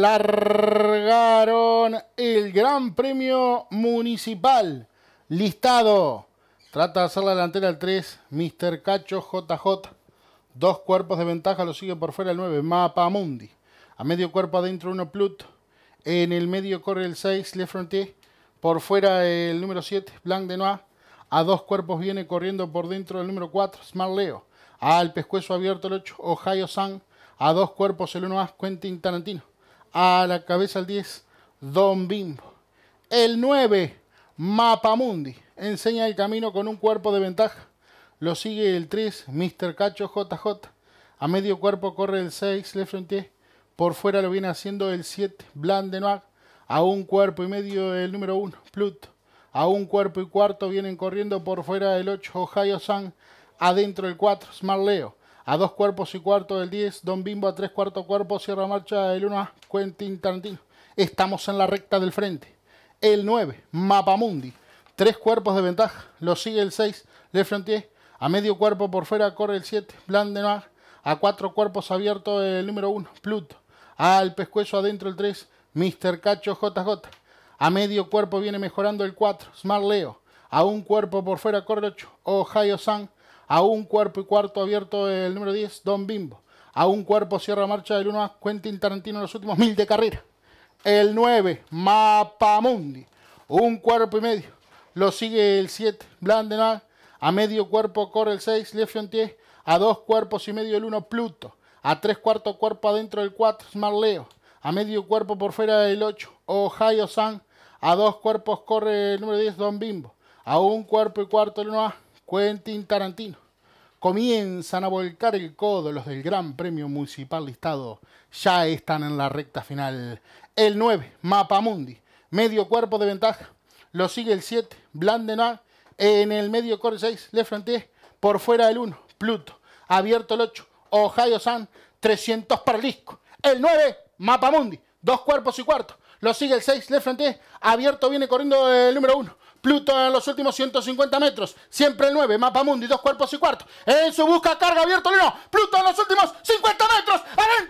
Largaron el Gran Premio Municipal. Listado. Trata de hacer la delantera al 3. Mr. Cacho JJ. Dos cuerpos de ventaja lo sigue por fuera el 9. Mapa Mundi. A medio cuerpo adentro uno Plut. En el medio corre el 6. Le Frontier. Por fuera el número 7. Blanc de Noir. A dos cuerpos viene corriendo por dentro el número 4. Smart Leo al pescuezo abierto el 8, Ohio Sun, a dos cuerpos el 1 más Quentin Tarantino, a la cabeza el 10, Don Bimbo, el 9, Mapamundi, enseña el camino con un cuerpo de ventaja, lo sigue el 3, Mr. Cacho JJ, a medio cuerpo corre el 6, Le Frontier, por fuera lo viene haciendo el 7, Bland de a un cuerpo y medio el número 1, Pluto, a un cuerpo y cuarto vienen corriendo por fuera el 8, Ohio Sun, adentro el 4, Smart Leo. A dos cuerpos y cuarto del 10, Don Bimbo a tres cuartos cuerpo, cierra marcha el 1 a Quentin Tarantino. Estamos en la recta del frente. El 9, Mapamundi. Tres cuerpos de ventaja. Lo sigue el 6, Le Frontier. A medio cuerpo por fuera corre el 7, Blandemar, A cuatro cuerpos abierto el número 1, Pluto. Al pescuezo adentro el 3, Mr. Cacho JJ. A medio cuerpo viene mejorando el 4, Smart Leo. A un cuerpo por fuera corre el 8, Ohio Sun, a un cuerpo y cuarto abierto eh, el número 10, Don Bimbo. A un cuerpo cierra marcha del 1 a Quentin Tarantino en los últimos mil de carrera. El 9, Mapamundi. Un cuerpo y medio. Lo sigue el 7, Blandenal. A medio cuerpo corre el 6, Le A dos cuerpos y medio el 1, Pluto. A tres cuartos cuerpo adentro el 4, Smarleo. A medio cuerpo por fuera el 8, Ohio San. A dos cuerpos corre el número 10, Don Bimbo. A un cuerpo y cuarto el 1A, Quentin Tarantino. Comienzan a volcar el codo los del Gran Premio Municipal Listado. Ya están en la recta final. El 9, Mapamundi. Medio cuerpo de ventaja. Lo sigue el 7, Blandena, En el medio corre 6, Le Frontier. Por fuera el 1, Pluto. Abierto el 8, Ohio San. 300 para disco. El 9, Mapamundi. Dos cuerpos y cuarto. Lo sigue el 6, Le Frontier. Abierto viene corriendo el número 1. Pluto en los últimos 150 metros. Siempre el 9. Mapa Mundi, dos cuerpos y cuarto. En su busca, carga abierto, Lino. Pluto en los últimos 50 metros. ¡Adentro!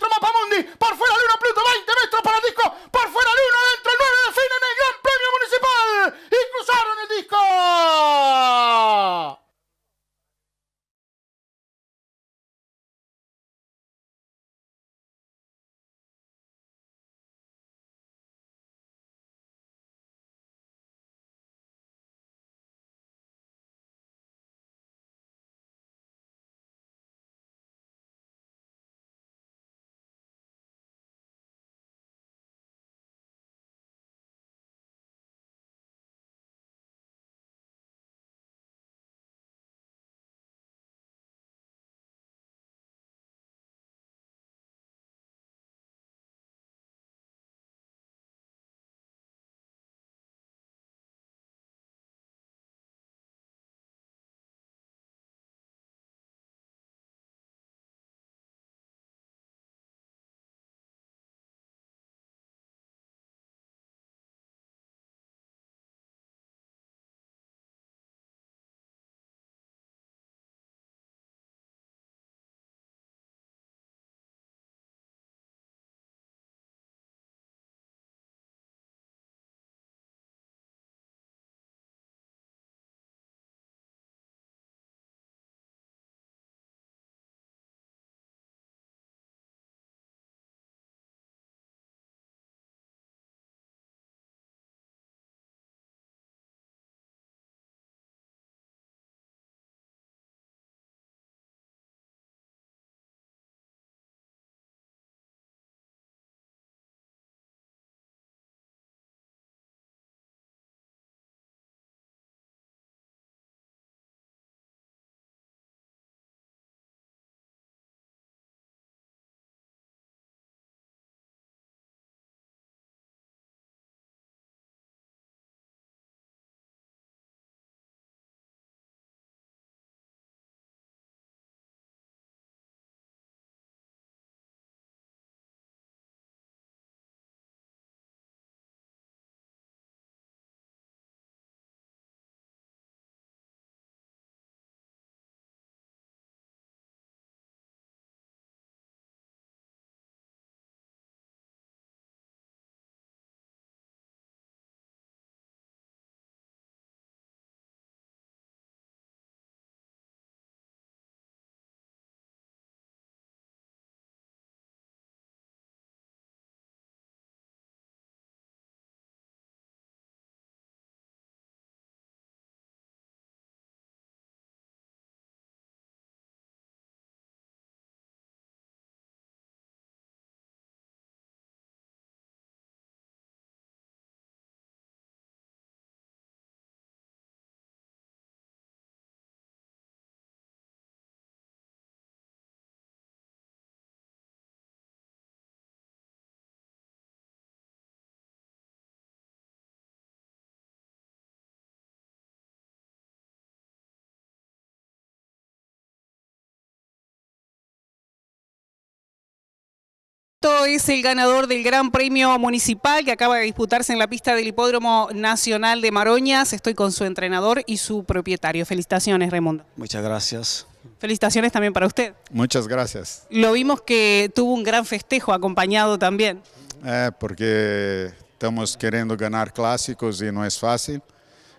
Esto es el ganador del Gran Premio Municipal que acaba de disputarse en la pista del Hipódromo Nacional de Maroñas. Estoy con su entrenador y su propietario. Felicitaciones, Raimundo. Muchas gracias. Felicitaciones también para usted. Muchas gracias. Lo vimos que tuvo un gran festejo acompañado también. Eh, porque estamos queriendo ganar clásicos y no es fácil.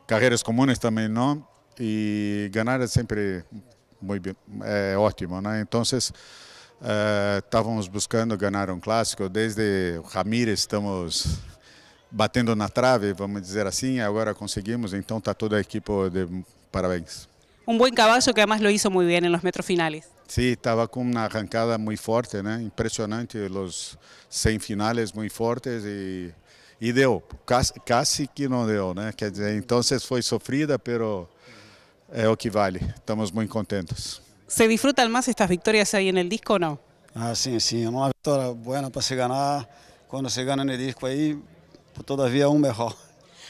Carreras comunes también no. Y ganar es siempre muy bien, eh, óptimo. ¿no? Entonces... estávamos eh, uh, buscando ganhar um clássico. Desde Ramírez estamos batendo na trave, vamos dizer assim, agora conseguimos, então está toda a equipe de parabéns. Um bom cavalo que además lo hizo muito bem nos metros finales. Sim, sí, estava com uma arrancada muito forte, né? impressionante, os 100 finales muito fortes e, e deu, casi, que não deu, né? quer dizer, então foi sofrida, mas é o que vale, estamos muito contentos ¿Se disfrutan más estas victorias ahí en el disco o no? Ah, sí, sí. Una victoria buena para se ganar. Cuando se en el disco ahí, pues, todavía aún mejor.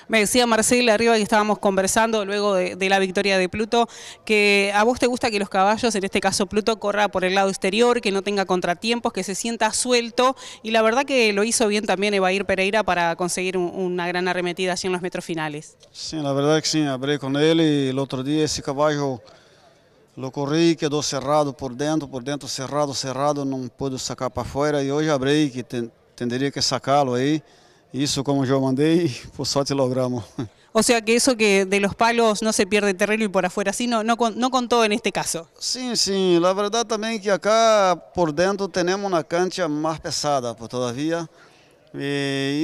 Me decía Marcela arriba que estábamos conversando luego de, la victoria de Pluto, que a vos te gusta que los caballos, en este caso Pluto, corra por el lado exterior, que no tenga contratiempos, que se sienta suelto. Y la verdad que lo hizo bien también Evair Pereira para conseguir una gran arremetida allí en los metros finales. Sí, la verdad que sí, hablé con él y el otro día ese caballo... Locorri quedou cerrado por dentro, por dentro cerrado, cerrado, não pude sacar para fora e hoje abri que ten, tenderia que sacá-lo aí. Isso como eu mandei, por sorte logramos. O seja que isso que de los palos não se perde terreno e por afuera, assim não não não contou en este caso. sim A verdade também é que acá por dentro temos uma cancha mais pesada, por todavia Y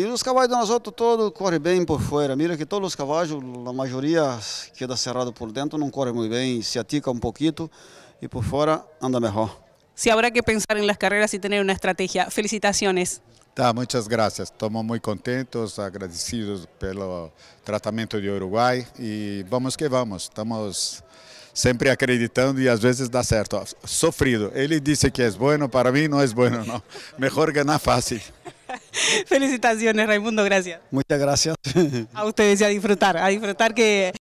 e, los e caballos cavalos nosotros todo corre bem por fuera, Mira que todos os caballos, la mayoría queda cerrado por dentro, no corre muy bien, se atica un um poquito y e por fuera anda mejor. Si habrá que pensar en las carreras y tener una estrategia. Felicitaciones. muchas gracias. Estamos muy contentos, agradecidos pelo tratamiento de Uruguay y vamos que vamos. Estamos siempre acreditando y a veces da certo. Sofrido. Él dice que es bueno, para mí no es bueno, no. Mejor ganar fácil. Felicitaciones, Raimundo, gracias. Muchas gracias. A ustedes y a disfrutar, a disfrutar que